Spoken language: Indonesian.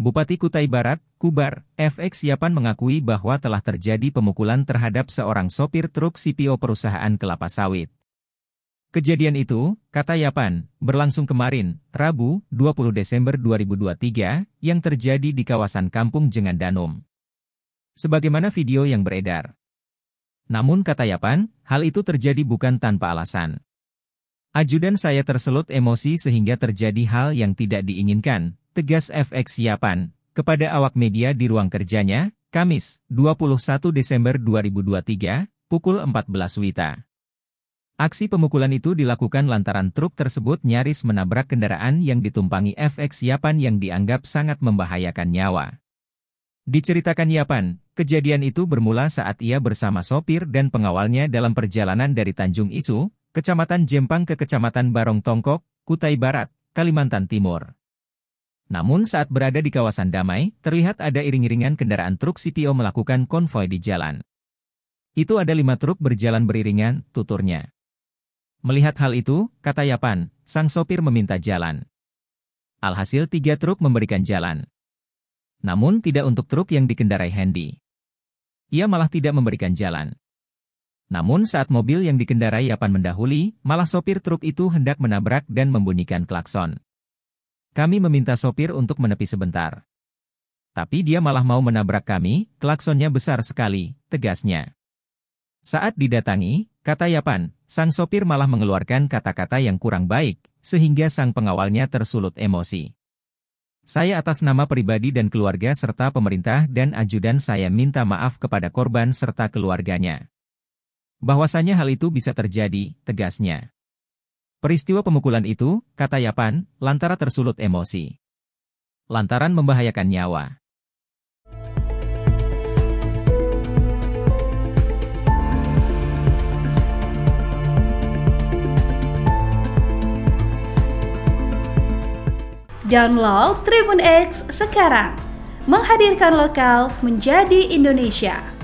Bupati Kutai Barat, Kubar, FX Yapan mengakui bahwa telah terjadi pemukulan terhadap seorang sopir truk CPO perusahaan kelapa sawit. Kejadian itu, kata Yapan, berlangsung kemarin, Rabu, 20 Desember 2023, yang terjadi di kawasan Kampung Jengan Danum. Sebagaimana video yang beredar. Namun kata Yapan, hal itu terjadi bukan tanpa alasan. Ajudan saya terselut emosi sehingga terjadi hal yang tidak diinginkan, tegas FX Yapan, kepada awak media di ruang kerjanya, Kamis, 21 Desember 2023, pukul 14 Wita. Aksi pemukulan itu dilakukan lantaran truk tersebut nyaris menabrak kendaraan yang ditumpangi FX Yapan yang dianggap sangat membahayakan nyawa. Diceritakan Yapan, kejadian itu bermula saat ia bersama sopir dan pengawalnya dalam perjalanan dari Tanjung Isu, Kecamatan Jempang ke Kecamatan Barong Tongkok, Kutai Barat, Kalimantan Timur. Namun saat berada di kawasan damai, terlihat ada iring-iringan kendaraan truk CPO melakukan konvoi di jalan. Itu ada lima truk berjalan beriringan, tuturnya. Melihat hal itu, kata Yapan, sang sopir meminta jalan. Alhasil tiga truk memberikan jalan. Namun tidak untuk truk yang dikendarai Handy. Ia malah tidak memberikan jalan. Namun saat mobil yang dikendarai Yapan mendahului, malah sopir truk itu hendak menabrak dan membunyikan klakson. Kami meminta sopir untuk menepi sebentar. Tapi dia malah mau menabrak kami, klaksonnya besar sekali, tegasnya. Saat didatangi, kata Yapan, sang sopir malah mengeluarkan kata-kata yang kurang baik, sehingga sang pengawalnya tersulut emosi. Saya atas nama pribadi dan keluarga serta pemerintah dan ajudan saya minta maaf kepada korban serta keluarganya. Bahwasanya hal itu bisa terjadi, tegasnya. Peristiwa pemukulan itu, kata Yapan, lantara tersulut emosi. Lantaran membahayakan nyawa. Download Tribun X sekarang. Menghadirkan lokal menjadi Indonesia.